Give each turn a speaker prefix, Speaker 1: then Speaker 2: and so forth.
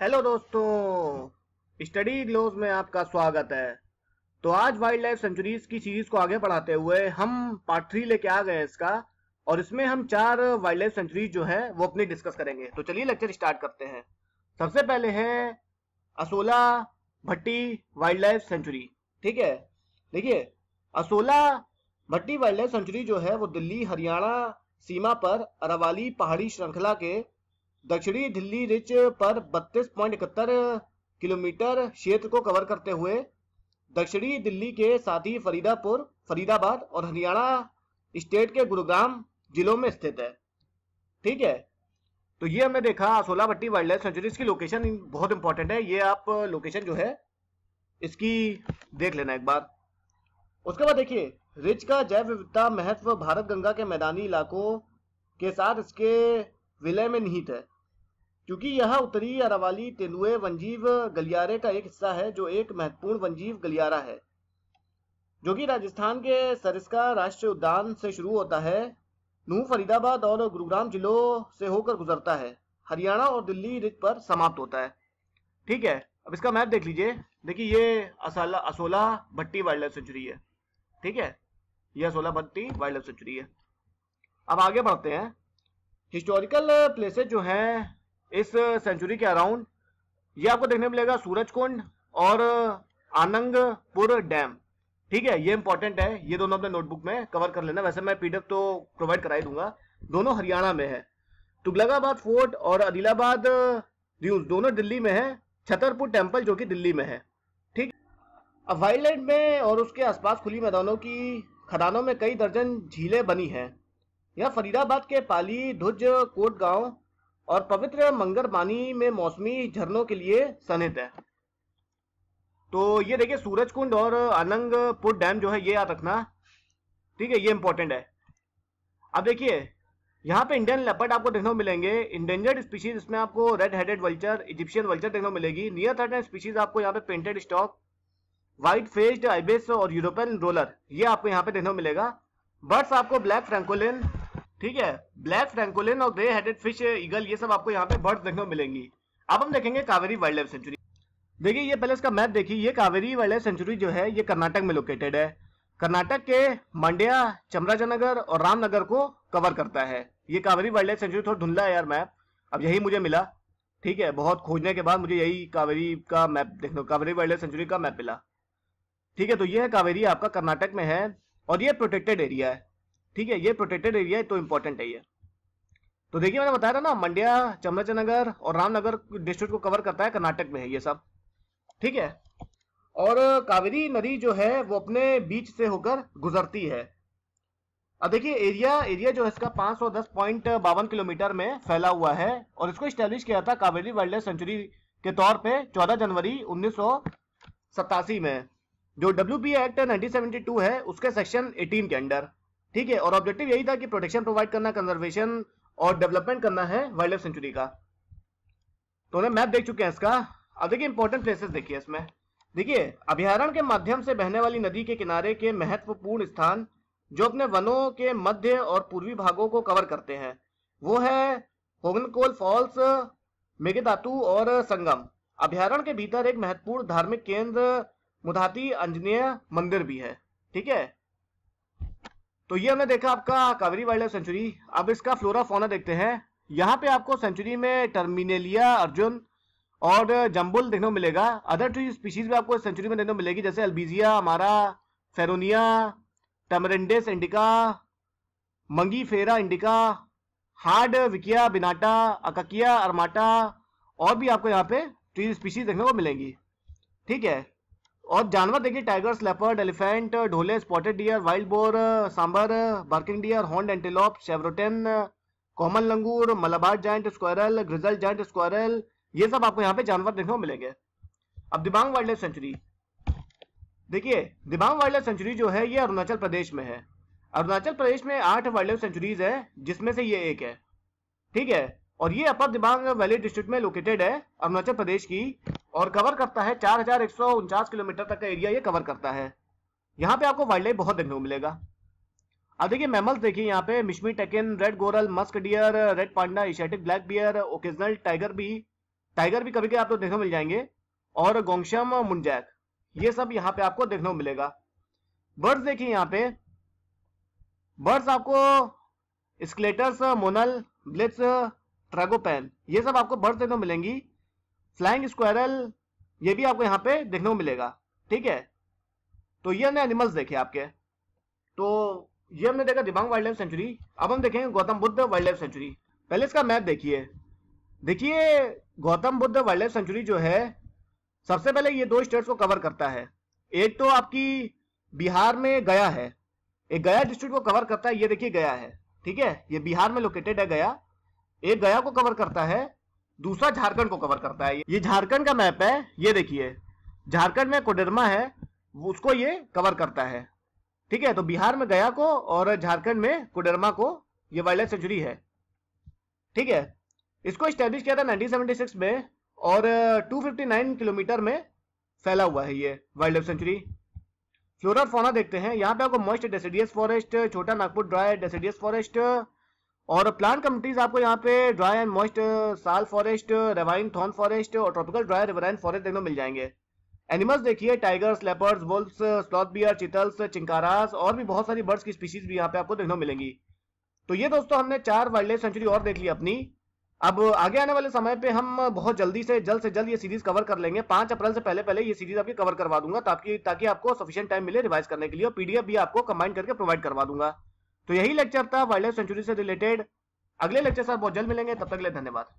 Speaker 1: hello दोस्तों study glows में आपका स्वागत है तो आज वाइल्ड लाइफ सेंचुरीज की सीरीज को आगे बढ़ाते हुए हम पार्ट थ्री लेके आ गए इसका और इसमें हम चार वाइल्ड लाइफ सेंचुरीज जो है वो अपनी डिस्कस करेंगे तो चलिए लेक्चर स्टार्ट करते हैं सबसे पहले है Asola Bhatti wildlife sanctuary ठीक है देखिए Asola Bhatti wildlife sanctuary जो है वो दिल्ली हरियाणा सीमा पर अरावाली पहाड़ी श्रृंखला के दक्षिणी दिल्ली रिच पर बत्तीस पॉइंट इकहत्तर किलोमीटर क्षेत्र को कवर करते हुए दक्षिणी दिल्ली के साथ ही फरीदापुर फरीदाबाद और हरियाणा स्टेट के गुरुग्राम जिलों में स्थित है ठीक है तो ये हमने देखा Asola Bhatti wildlife sanctuary इसकी लोकेशन बहुत इंपॉर्टेंट है ये आप लोकेशन जो है इसकी देख लेना एक बार उसके बाद देखिए रिच का जैव विविधता महत्व भारत गंगा के मैदानी इलाकों के साथ इसके विलय में निहित है क्योंकि यह उत्तरी अरावली तेंदुए वंजीव गलियारे का एक हिस्सा है जो एक महत्वपूर्ण वंजीव गलियारा है जो कि राजस्थान के सरिस्का राष्ट्रीय उद्यान से शुरू होता है नूह फरीदाबाद और गुरुग्राम जिलों से होकर गुजरता है हरियाणा और दिल्ली रिज पर समाप्त होता है ठीक है अब इसका मैप देख लीजिए देखिए ये असाला Asola Bhatti wildlife sanctuary है ठीक है ये Asola Bhatti wildlife sanctuary है अब आगे बढ़ते हैं हिस्टोरिकल प्लेसेस जो हैं इस सेंचुरी के अराउंड ये आपको देखने मिलेगा सूरज कुंड और आनंगपुर डैम ठीक है ये इंपॉर्टेंट है ये दोनों अपने नोटबुक में कवर कर लेना वैसे मैं पीडीएफ तो प्रोवाइड करा ही दूंगा दोनों हरियाणा में है तुगलकाबाद फोर्ट और आदिलाबाद ड्यूज दोनों दिल्ली में है छतरपुर टेम्पल जो कि दिल्ली में है ठीक अब वाइल्ड में और उसके आसपास खुली मैदानों की खदानों में कई दर्जन झीलें बनी हैं यह फरीदाबाद के पाली धुज कोट गांव और पवित्र मंगर पानी में मौसमी झरनों के लिए सनहित है तो ये देखिए सूरज कुंड और पुट डैम जो है ये याद रखना ठीक है ये इंपॉर्टेंट है अब देखिए यहाँ पे इंडियन लेपर्ड आपको देखने को मिलेंगे इंडेंजर्ड स्पीशीज इसमें आपको red headed vulture Egyptian vulture देखने को मिलेगी नियर थर्टन स्पीशीज आपको यहाँ पे painted stork white faced ibis और यूरोपियन रोलर ये आपको यहाँ पे देखने को मिलेगा बर्ड्स आपको ब्लैक फ्रेंकोलिन ठीक है ब्लैक फ्रेंकोलिन और ग्रे हेडेड फिश ईगल ये सब आपको यहाँ पे बर्ड देखने को मिलेंगी अब हम देखेंगे कावेरी वाइल्ड लाइफ सेंचुरी देखिए ये पहले इसका मैप देखिए ये कावेरी वाइल्ड लाइफ सेंचुरी जो है ये कर्नाटक में लोकेटेड है कर्नाटक के मंड्या चमराजनगर और रामनगर को कवर करता है ये कावेरी वाइल्ड लाइफ सेंचुरी थोड़ा धुंधला है यार मैप अब यही मुझे मिला ठीक है बहुत खोजने के बाद मुझे यही कावेरी का मैप लो कावेरी वाइल्ड लाइफ सेंचुरी का मैप मिला ठीक है तो ये है कावेरी आपका कर्नाटक में है और ये प्रोटेक्टेड एरिया है ठीक है ये प्रोटेक्टेड एरिया है तो इंपॉर्टेंट है ये तो देखिए मैंने बताया था ना मंडिया चमराजनगर और रामनगर डिस्ट्रिक्ट को कवर करता है कर्नाटक में है ये सब ठीक है और कावेरी नदी जो है वो अपने बीच से होकर गुजरती है अब देखिए एरिया एरिया जो है इसका पांच सौ दस पॉइंट बावन किलोमीटर में फैला हुआ है और इसको स्टैब्लिश किया था कावेरी वाइल्ड लाइफ सेंचुरी के तौर पे 14 जनवरी उन्नीस में जो डब्ल्यू एक्ट 1972 है उसके सेक्शन 18 के अंडर ठीक है और ऑब्जेक्टिव यही था कि प्रोटेक्शन प्रोवाइड करना कंजर्वेशन और डेवलपमेंट करना है वाइल्ड लाइफ सेंचुरी का तो उन्हें मैप देख चुके हैं इसका अब देखिए इंपॉर्टेंट प्लेसेस देखिए इसमें देखिए अभ्यारण के माध्यम से बहने वाली नदी के किनारे के महत्वपूर्ण स्थान जो अपने वनों के मध्य और पूर्वी भागों को कवर करते हैं वो है होगनकोल फॉल्स मेघेदातु और संगम अभ्यारण के भीतर एक महत्वपूर्ण धार्मिक केंद्र मुधाती अंजनेय मंदिर भी है ठीक है तो ये हमने देखा आपका कावेरी वाइल्ड लाइफ सेंचुरी अब इसका फ्लोरा फोना देखते हैं यहाँ पे आपको सेंचुरी में टर्मिनेलिया अर्जुन और जम्बुल देखने को मिलेगा अदर ट्री स्पीशीज भी आपको सेंचुरी में देखने को मिलेगी जैसे अल्बीजिया हमारा फेरोनिया टमरेंडेस इंडिका मंगी फेरा इंडिका हार्ड विकिया बिनाटा अककिया अरमाटा और भी आपको यहाँ पे ट्री स्पीशीज देखने को मिलेंगी ठीक है और जानवर देखिए tigers leopard elephant dhole spotted deer wild boar sambar barking deer horned antelope chevrotain common langur Malabar giant squirrel grizzled giant squirrel ये सब आपको यहाँ पे जानवर देखने को मिलेंगे अब दिबांग वाइल्ड लाइफ सेंचुरी देखिए दिबांग वाइल्ड लाइफ सेंचुरी जो है ये अरुणाचल प्रदेश में है अरुणाचल प्रदेश में आठ वाइल्ड लाइफ सेंचुरीज है जिसमें से ये एक है ठीक है और ये अपर दिबांग वैली डिस्ट्रिक्ट में लोकेटेड है अरुणाचल प्रदेश की और कवर करता है चार किलोमीटर तक का एरिया ये कवर करता है यहाँ पे आपको वाइल्ड लाइफ बहुत देखने को मिलेगा अब देखिए मेमल्स देखिए यहाँ पे Mishmi takin red goral musk deer red panda Asiatic black bear occasional tiger भी टाइगर भी कभी कभी आपको तो देखने मिल जाएंगे और गोंगशम मुंजैक ये सब यहाँ पे आपको देखने को मिलेगा बर्ड्स देखिए यहाँ पे बर्ड्स आपको स्केलेटर्स मोनल ब्लिप्स ट्रेगोपेन ये सब आपको बर्ड देखने को मिलेंगी फ्लाइंग स्क्वायरल ये भी आपको यहाँ पे देखने को मिलेगा ठीक है तो ये हमने एनिमल्स देखे आपके तो ये हमने देखा दिबांग वाइल्ड लाइफ सेंचुरी अब हम देखेंगे Gautam Buddha wildlife sanctuary पहले इसका मैप देखिए देखिए Gautam Buddha wildlife sanctuary जो है सबसे पहले ये दो स्टेट्स को कवर करता है एक तो आपकी बिहार में गया है एक गया डिस्ट्रिक्ट को कवर करता है ये देखिए गया है ठीक है ये बिहार में लोकेटेड है गया एक गया को कवर करता है दूसरा झारखंड को कवर करता है ये झारखंड का मैप है ये देखिए झारखंड में कोडरमा है उसको ये कवर करता है ठीक है तो बिहार में गया को और झारखंड में कोडरमा को ये वाइल्ड लाइफ सेंचुरी है ठीक है इसको स्टैब्लिश किया था 1976 में और 259 किलोमीटर में फैला हुआ है ये wild wildlife century flora fauna देखते हैं यहाँ पे आपको most deciduous forest Chota Nagpur dry deciduous forest और प्लांट कम्युनिटीज आपको यहाँ पे dry and moist sal forest ravine thorn forest और ट्रॉपिकल ड्राई रिवराइन फॉरेस्ट देखने मिल जाएंगे एनिमल्स देखिए tigers leopards wolfs sloth bear chitals chinkaras और भी बहुत सारी बर्ड्स की स्पीशीज भी यहाँ पे आपको देखने मिलेंगी तो ये दोस्तों हमने चार वाइल्ड लाइफ सेंचुरी और देख ली अपनी अब आगे आने वाले समय पे हम बहुत जल्दी से जल्द से जल्द ये सीरीज कवर कर लेंगे पांच अप्रैल से पहले पहले ये सीरीज आपकी कवर करवा दूंगा ताकि ताकि आपको सफिशियंट टाइम मिले रिवाइज करने के लिए और पीडीएफ भी आपको कंबाइन करके प्रोवाइड करवा दूंगा तो यही लेक्चर था वाइल्ड लाइफ सेंचुरी से रिलेटेड अगले लेक्चर से बहुत जल्द मिलेंगे तब तक के लिए धन्यवाद